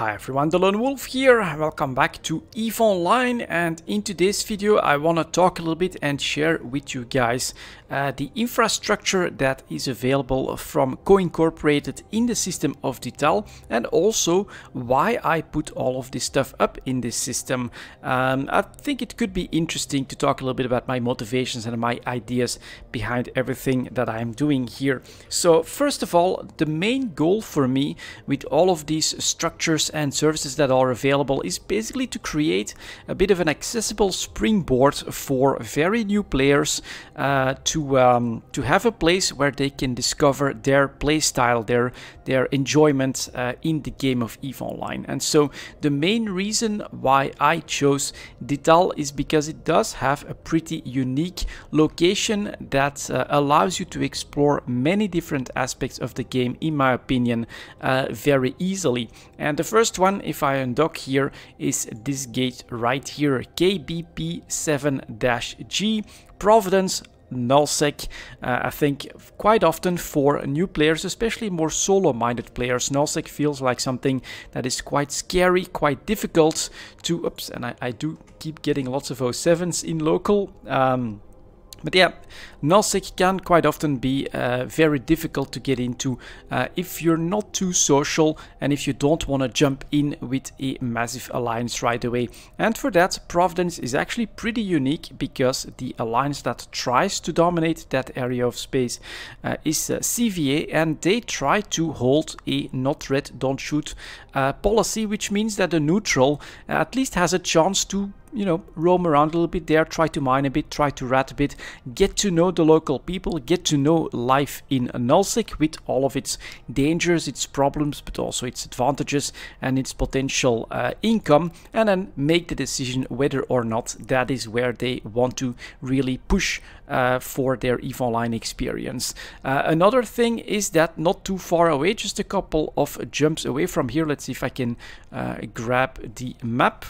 Hi everyone, the Lone Wolf here, welcome back to EVE Online and in today's video I want to talk a little bit and share with you guys uh, the infrastructure that is available from co-incorporated in the system of detail, and also why I put all of this stuff up in this system. Um, I think it could be interesting to talk a little bit about my motivations and my ideas behind everything that I'm doing here. So first of all, the main goal for me with all of these structures and services that are available is basically to create a bit of an accessible springboard for very new players uh, to um, to have a place where they can discover their playstyle, their their enjoyment uh, in the game of EVE Online. And so the main reason why I chose Dital is because it does have a pretty unique location that uh, allows you to explore many different aspects of the game, in my opinion, uh, very easily. And the first first one, if I undock here, is this gate right here, KBP7-G, Providence nullsec. Uh, I think quite often for new players, especially more solo-minded players, nullsec feels like something that is quite scary, quite difficult to... Oops, and I, I do keep getting lots of 07s in local. Um, but yeah, Nullsec can quite often be uh, very difficult to get into uh, if you're not too social and if you don't want to jump in with a massive alliance right away. And for that, Providence is actually pretty unique because the alliance that tries to dominate that area of space uh, is uh, CVA and they try to hold a not red, don't shoot uh, policy, which means that the neutral at least has a chance to you know, roam around a little bit there, try to mine a bit, try to rat a bit, get to know the local people, get to know life in Nullsec with all of its dangers, its problems, but also its advantages and its potential uh, income, and then make the decision whether or not that is where they want to really push uh, for their EVE Online experience. Uh, another thing is that not too far away, just a couple of jumps away from here, let's see if I can uh, grab the map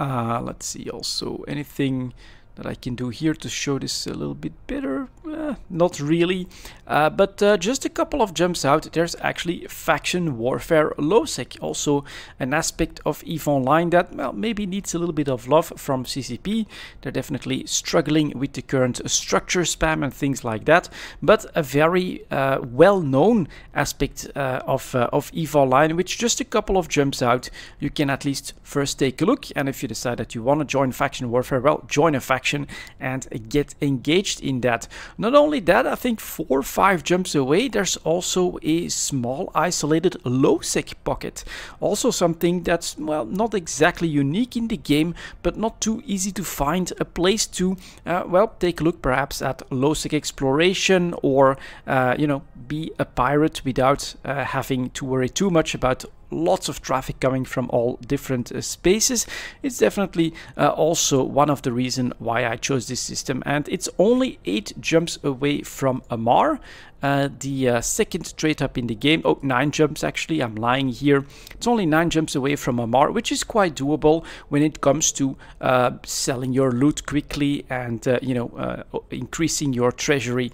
uh, let's see also anything that I can do here to show this a little bit better Eh, not really, uh, but uh, just a couple of jumps out, there's actually Faction Warfare LOSEC, also an aspect of EVE Online that well, maybe needs a little bit of love from CCP. They're definitely struggling with the current structure spam and things like that, but a very well-known aspect of, of EVE Online, which just a couple of jumps out, you can at least first take a look, and if you decide that you want to join Faction Warfare, well, join a faction and get engaged in that. Not only that, I think four or five jumps away, there's also a small isolated Losec pocket. Also something that's, well, not exactly unique in the game, but not too easy to find a place to, uh, well, take a look perhaps at Losec exploration or, uh, you know, be a pirate without uh, having to worry too much about lots of traffic coming from all different uh, spaces. It's definitely uh, also one of the reason why I chose this system and it's only eight jumps away from Amar. Uh, the uh, second trade up in the game, oh, nine jumps actually, I'm lying here. It's only nine jumps away from Amar, which is quite doable when it comes to uh, selling your loot quickly and, uh, you know, increasing your treasury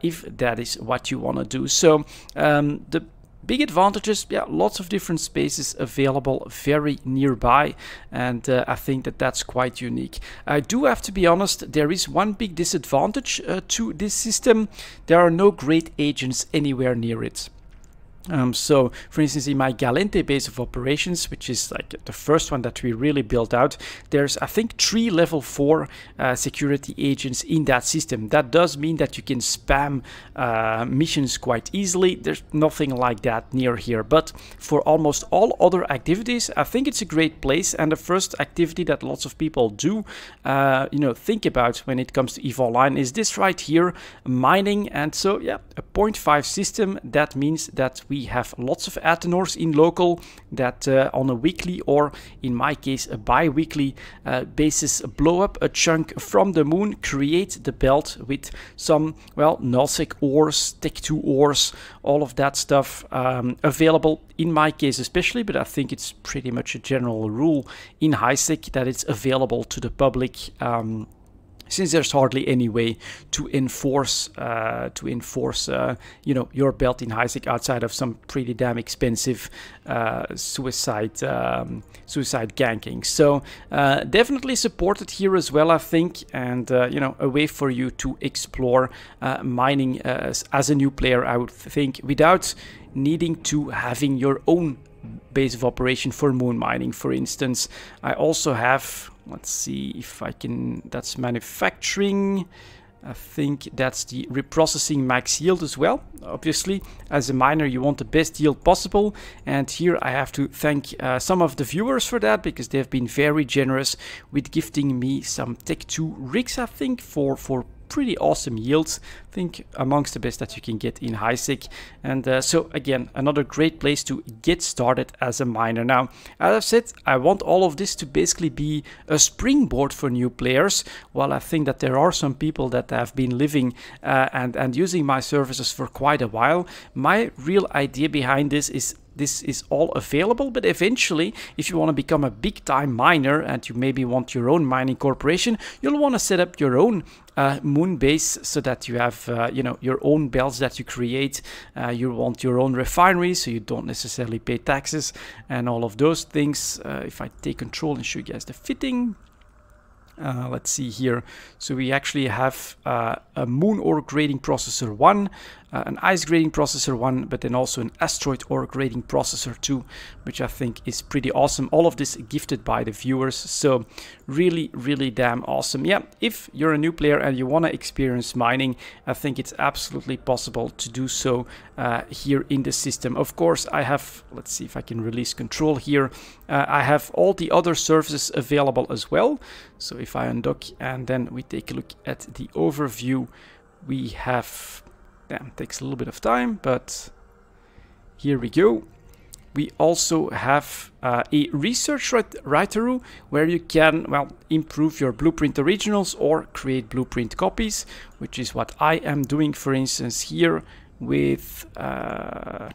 if that is what you want to do. So um, the Big advantages, yeah, lots of different spaces available very nearby. And uh, I think that that's quite unique. I do have to be honest, there is one big disadvantage uh, to this system. There are no great agents anywhere near it. Um, so, for instance, in my Galente base of operations, which is like the first one that we really built out, there's I think three level four uh, security agents in that system. That does mean that you can spam uh, missions quite easily. There's nothing like that near here. But for almost all other activities, I think it's a great place and the first activity that lots of people do, uh, you know, think about when it comes to EVE Online is this right here, mining. And so, yeah, a 0.5 system. That means that we have lots of Athenors in local that uh, on a weekly or in my case a bi-weekly uh, basis blow up a chunk from the moon, create the belt with some, well, Nulsec ores, Tech2 ores, all of that stuff um, available in my case especially, but I think it's pretty much a general rule in HiSec that it's available to the public um, since there's hardly any way to enforce uh, to enforce uh, you know your belt in Heisek outside of some pretty damn expensive uh, suicide um, suicide ganking. So uh, definitely supported here as well, I think, and uh, you know a way for you to explore uh, mining as a new player. I would think without needing to having your own base of operation for moon mining, for instance. I also have, let's see if I can, that's manufacturing. I think that's the reprocessing max yield as well. Obviously, as a miner, you want the best yield possible. And here I have to thank uh, some of the viewers for that because they have been very generous with gifting me some Tech 2 rigs, I think, for, for pretty awesome yields think amongst the best that you can get in HiSec. And uh, so again, another great place to get started as a miner. Now, as I've said, I want all of this to basically be a springboard for new players. While I think that there are some people that have been living uh, and, and using my services for quite a while, my real idea behind this is this is all available but eventually if you want to become a big time miner and you maybe want your own mining corporation you'll want to set up your own uh, moon base so that you have have uh, you know your own belts that you create. Uh, you want your own refinery, so you don't necessarily pay taxes and all of those things. Uh, if I take control and show you guys the fitting, uh, let's see here so we actually have uh, a moon ore grading processor 1 uh, an ice grading processor one, but then also an asteroid ore grading processor two, which I think is pretty awesome. All of this gifted by the viewers, so really, really damn awesome. Yeah, if you're a new player and you want to experience mining, I think it's absolutely possible to do so uh, here in the system. Of course, I have, let's see if I can release control here. Uh, I have all the other services available as well. So if I undock and then we take a look at the overview, we have Damn, takes a little bit of time, but here we go. We also have uh, a research writer where you can, well, improve your blueprint originals or create blueprint copies, which is what I am doing, for instance, here with uh,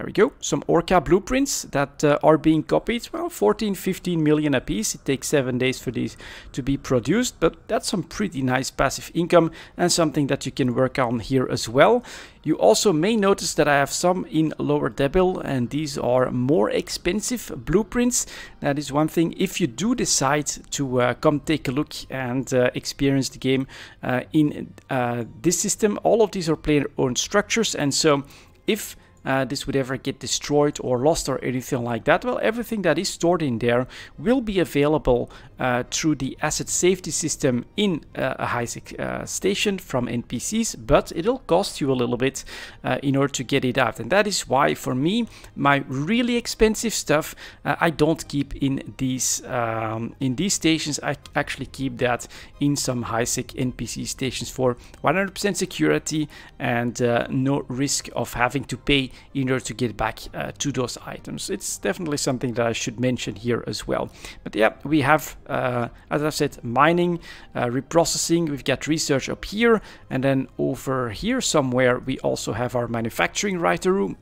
there we go. Some Orca blueprints that uh, are being copied. Well, 14, 15 million a piece. It takes seven days for these to be produced, but that's some pretty nice passive income and something that you can work on here as well. You also may notice that I have some in lower Debil and these are more expensive blueprints. That is one thing. If you do decide to uh, come take a look and uh, experience the game uh, in uh, this system, all of these are player owned structures. And so if uh, this would ever get destroyed or lost or anything like that, well, everything that is stored in there will be available uh, through the asset safety system in uh, a HiSec uh, station from NPCs, but it'll cost you a little bit uh, in order to get it out. And that is why, for me, my really expensive stuff uh, I don't keep in these um, in these stations. I actually keep that in some HiSec NPC stations for 100% security and no risk of having to pay in order to get back uh, to those items. It's definitely something that I should mention here as well. But yeah, we have, uh, as I've said, mining, uh, reprocessing, we've got research up here, and then over here somewhere we also have our manufacturing writer room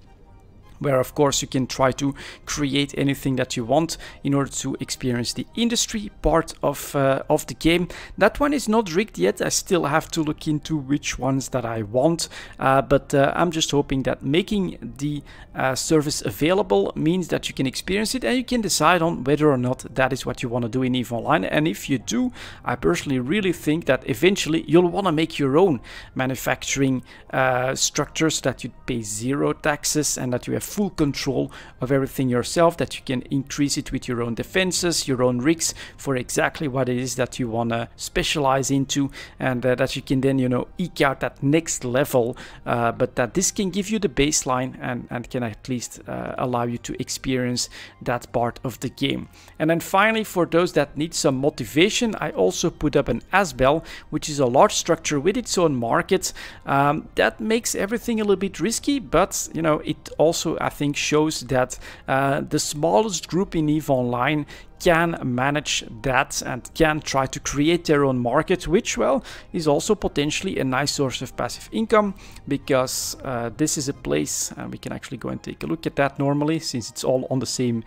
where of course you can try to create anything that you want in order to experience the industry part of uh, of the game that one is not rigged yet i still have to look into which ones that i want uh, but uh, i'm just hoping that making the uh, service available means that you can experience it and you can decide on whether or not that is what you want to do in eve online and if you do i personally really think that eventually you'll want to make your own manufacturing uh, structures that you pay zero taxes and that you have full control of everything yourself, that you can increase it with your own defenses, your own rigs for exactly what it is that you want to specialize into and uh, that you can then, you know, eke out that next level, uh, but that this can give you the baseline and, and can at least uh, allow you to experience that part of the game. And then finally, for those that need some motivation, I also put up an Asbel, which is a large structure with its own market. Um, that makes everything a little bit risky, but, you know, it also I think shows that uh, the smallest group in EVE Online can manage that and can try to create their own market, which, well, is also potentially a nice source of passive income because uh, this is a place we can actually go and take a look at that normally since it's all on the same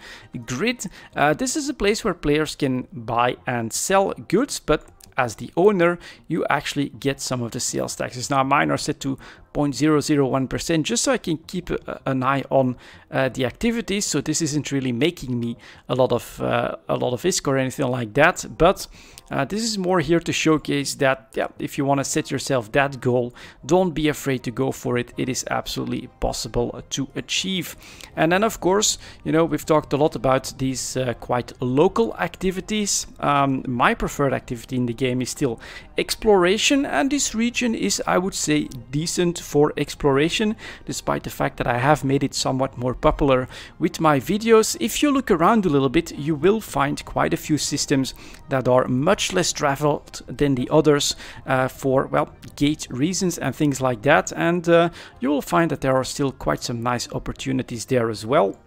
grid. Uh, this is a place where players can buy and sell goods, but as the owner, you actually get some of the sales taxes. Now, mine are set to 0.001% just so I can keep a, an eye on uh, the activities. So this isn't really making me a lot of uh, a lot of ISK or anything like that. But uh, this is more here to showcase that yeah, if you want to set yourself that goal, don't be afraid to go for it. It is absolutely possible to achieve. And then of course, you know, we've talked a lot about these uh, quite local activities. Um, my preferred activity in the game is still exploration and this region is I would say decent for exploration despite the fact that I have made it somewhat more popular with my videos. If you look around a little bit you will find quite a few systems that are much less traveled than the others uh, for well gate reasons and things like that and uh, you will find that there are still quite some nice opportunities there as well.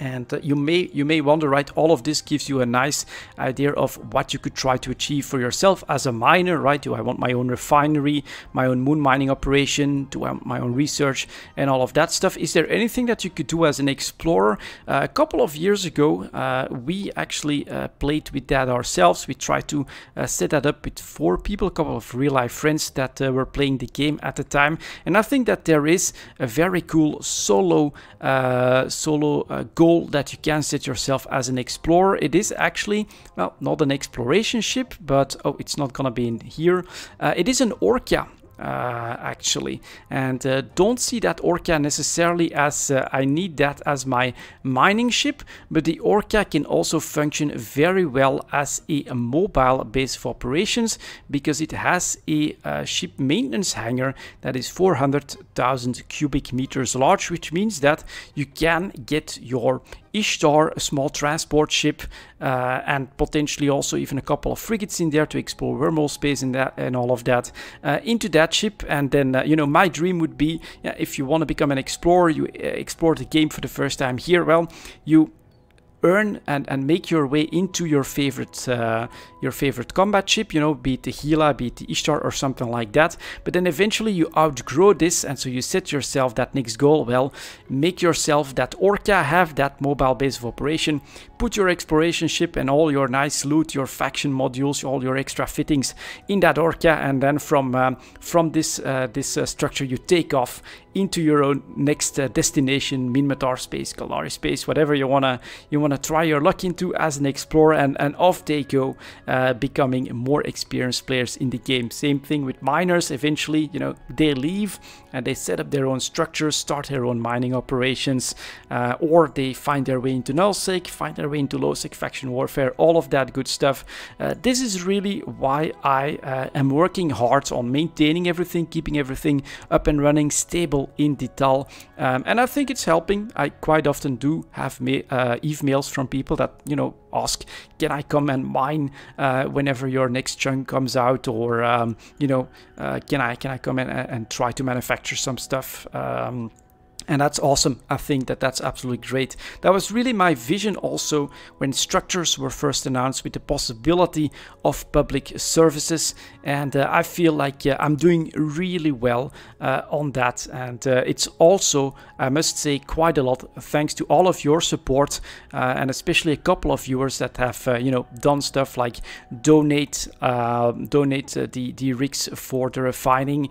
And uh, you may you may wonder, right? All of this gives you a nice idea of what you could try to achieve for yourself as a miner, right? Do I want my own refinery, my own moon mining operation? Do I want my own research and all of that stuff? Is there anything that you could do as an explorer? Uh, a couple of years ago, uh, we actually uh, played with that ourselves. We tried to uh, set that up with four people, a couple of real life friends that uh, were playing the game at the time. And I think that there is a very cool solo solo goal that you can set yourself as an explorer. It is actually, well, not an exploration ship, but oh, it's not gonna be in here. Uh, it is an Orca uh, actually and uh, don't see that orca necessarily as uh, I need that as my mining ship but the orca can also function very well as a, mobile base of operations because it has a uh, ship maintenance hangar that is 400,000 cubic meters large which means that you can get your Ishtar, a small transport ship, uh, and potentially also even a couple of frigates in there to explore wormhole space and that and all of that uh, into that ship. And then, uh, you know, my dream would be yeah, if you want to become an explorer, you uh, explore the game for the first time here. Well, you earn and, and make your way into your favorite uh, your favorite combat ship, you know, be it the Gila, be it the Ishtar or something like that. But then eventually you outgrow this and so you set yourself that next goal. Well, make yourself that Orca, have that mobile base of operation, put your exploration ship and all your nice loot, your faction modules, all your extra fittings in that Orca and then from, um, from this, uh, this uh, structure you take off into your own next uh, destination, Minmatar space, Galari space, whatever you wanna you wanna try your luck into as an explorer, and and off they go. Uh, becoming more experienced players in the game. Same thing with miners. Eventually, you know, they leave and they set up their own structures, start their own mining operations, uh, or they find their way into nullsec, find their way into lowsec faction warfare, all of that good stuff. Uh, this is really why I uh, am working hard on maintaining everything, keeping everything up and running, stable in detail, um, and I think it's helping. I quite often do have uh, emails from people that you know ask, can I come and mine uh, whenever your next chunk comes out, or um, you know, uh, can I can I come in and, and try to manufacture some stuff? Um, and that's awesome. I think that that's absolutely great. That was really my vision also when structures were first announced with the possibility of public services. And uh, I feel like uh, I'm doing really well uh, on that. And uh, it's also, I must say, quite a lot thanks to all of your support uh, and especially a couple of viewers that have, uh, you know, done stuff like donate, donate the, the rigs for the refining,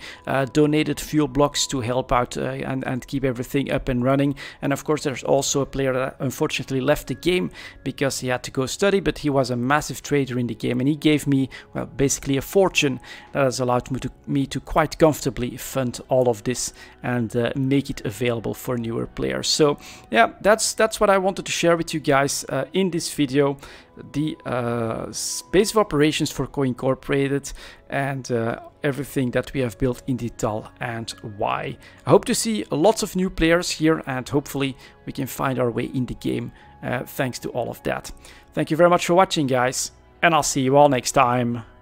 donated fuel blocks to help out and, and keep everything thing up and running. And of course, there's also a player that unfortunately left the game because he had to go study, but he was a massive trader in the game and he gave me, well, basically a fortune that has allowed me to, me to quite comfortably fund all of this and uh, make it available for newer players. So yeah, that's, that's what I wanted to share with you guys uh, in this video the uh, base of operations for co-incorporated and uh, everything that we have built in detail and why. I hope to see lots of new players here and hopefully we can find our way in the game uh, thanks to all of that. Thank you very much for watching guys and I'll see you all next time.